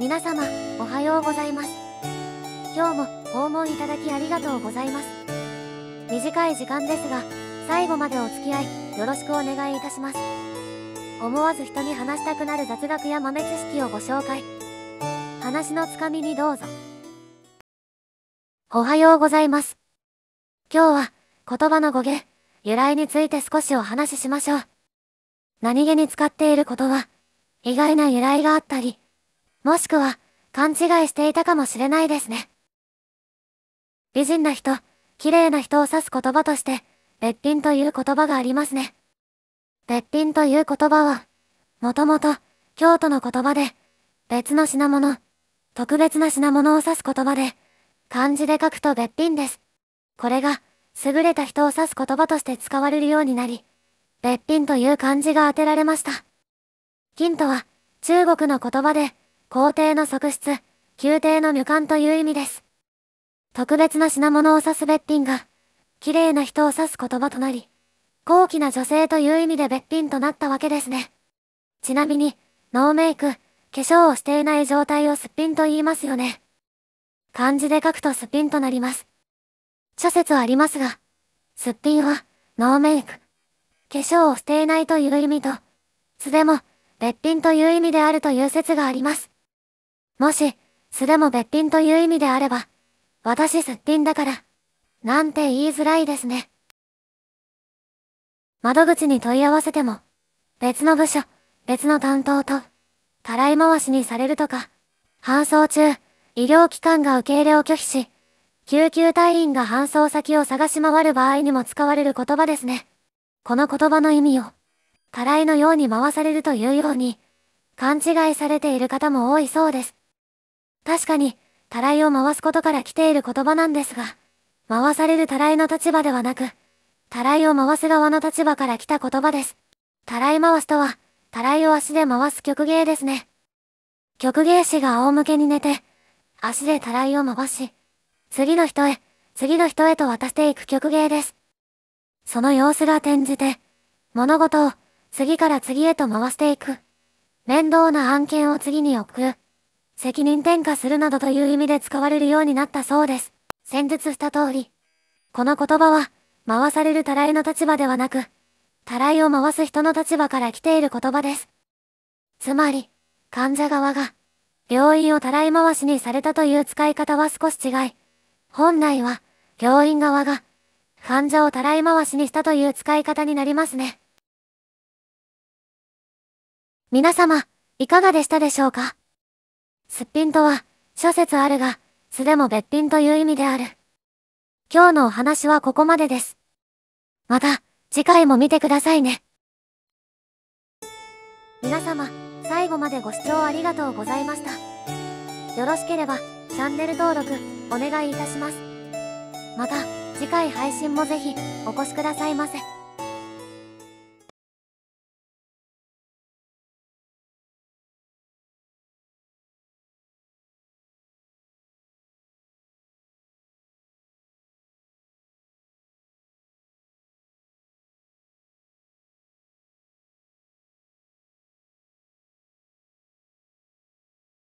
皆様おはようございます今日も訪問いただきありがとうございます短い時間ですが最後までお付き合いよろしくお願いいたします思わず人に話したくなる雑学や豆知識をご紹介話のつかみにどうぞおはようございます今日は言葉の語源由来について少しお話ししましょう何気に使っていることは意外な由来があったりもしくは、勘違いしていたかもしれないですね。美人な人、綺麗な人を指す言葉として、べっぴんという言葉がありますね。べっぴんという言葉は、もともと、京都の言葉で、別の品物、特別な品物を指す言葉で、漢字で書くとべっぴんです。これが、優れた人を指す言葉として使われるようになり、べっぴんという漢字が当てられました。金とは、中国の言葉で、皇帝の側室、宮廷の女官という意味です。特別な品物を指すべっぴんが、綺麗な人を指す言葉となり、高貴な女性という意味でべっぴんとなったわけですね。ちなみに、ノーメイク、化粧をしていない状態をすっぴんと言いますよね。漢字で書くとすっぴんとなります。諸説ありますが、すっぴんは、ノーメイク、化粧をしていないという意味と、素でも、べっぴんという意味であるという説があります。もし、素でも別品という意味であれば、私すっぴんだから、なんて言いづらいですね。窓口に問い合わせても、別の部署、別の担当と、たらい回しにされるとか、搬送中、医療機関が受け入れを拒否し、救急隊員が搬送先を探し回る場合にも使われる言葉ですね。この言葉の意味を、たらいのように回されるというように、勘違いされている方も多いそうです。確かに、たらいを回すことから来ている言葉なんですが、回されるたらいの立場ではなく、たらいを回す側の立場から来た言葉です。たらい回すとは、たらいを足で回す曲芸ですね。曲芸師が仰向けに寝て、足でたらいを回し、次の人へ、次の人へと渡していく曲芸です。その様子が転じて、物事を次から次へと回していく。面倒な案件を次に送る。責任転嫁するなどという意味で使われるようになったそうです。先述した通り、この言葉は、回されるたらいの立場ではなく、たらいを回す人の立場から来ている言葉です。つまり、患者側が、病院をたらい回しにされたという使い方は少し違い、本来は、病院側が、患者をたらい回しにしたという使い方になりますね。皆様、いかがでしたでしょうかすっぴんとは、諸説あるが、素でも別品という意味である。今日のお話はここまでです。また、次回も見てくださいね。皆様、最後までご視聴ありがとうございました。よろしければ、チャンネル登録、お願いいたします。また、次回配信もぜひ、お越しくださいませ。